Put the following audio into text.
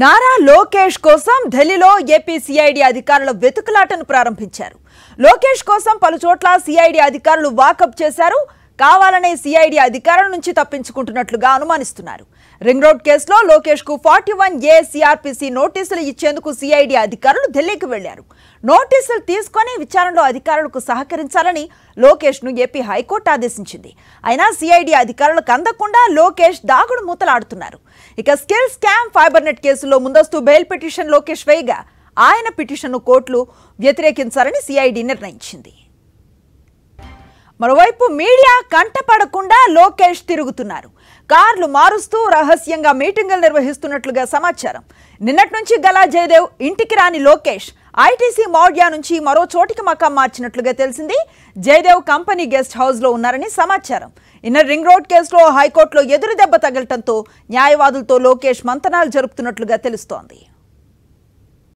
నారా లోకేష్ కోసం ఢిల్లీలో AP CID అధికారుల వెతుకులాటను ప్రారంభించారు లోకేష్ కోసం పలుచోట్ల సిఐడి అధికారులు వాకప్ చేశారు కావాలనే సిఐడి అధికారం నుంచి తప్పించుకుంటున్నట్లుగా అనుమానిస్తున్నారు రింగ్ రోడ్ కేసులో లోకేష్ కు ఫార్టీ వన్ ఏ సిఆర్పీసీ నోటీసులు ఇచ్చేందుకు సిఐడి అధికారులు ఢిల్లీకి వెళ్లారు నోటీసులు తీసుకొని విచారణలో అధికారులకు సహకరించాలని లోకేష్ ను ఏపీ హైకోర్టు ఆదేశించింది అయినా సిఐడి అధికారులకు అందకుండా లోకేష్ దాగుడు మూతలాడుతున్నారు ఇక స్కిల్ స్కామ్ ఫైబర్ నెట్ కేసులో ముందస్తు బెయిల్ పిటిషన్ లోకేష్ వేయగా ఆయన పిటిషన్ను కోర్టులు వ్యతిరేకించాలని సిఐడి నిర్ణయించింది మరోవైపు మీడియా కంటపడకుండా లోకేష్ తిరుగుతున్నారు కార్లు మారుస్తూ రహస్యంగా మీటింగులు నిర్వహిస్తున్నట్లుగా సమాచారం నిన్నటి నుంచి గలా జయదేవ్ ఇంటికి రాని లోకేష్ ఐటీసీ మౌర్యా నుంచి మరో చోటికి మకాం మార్చినట్లుగా తెలిసింది జయదేవ్ కంపెనీ గెస్ట్ హౌస్లో ఉన్నారని సమాచారం ఇన్నర్ రింగ్ రోడ్ కేసులో హైకోర్టులో ఎదురు దెబ్బ తగలటంతో న్యాయవాదులతో లోకేష్ మంతనాలు జరుపుతున్నట్లుగా తెలుస్తోంది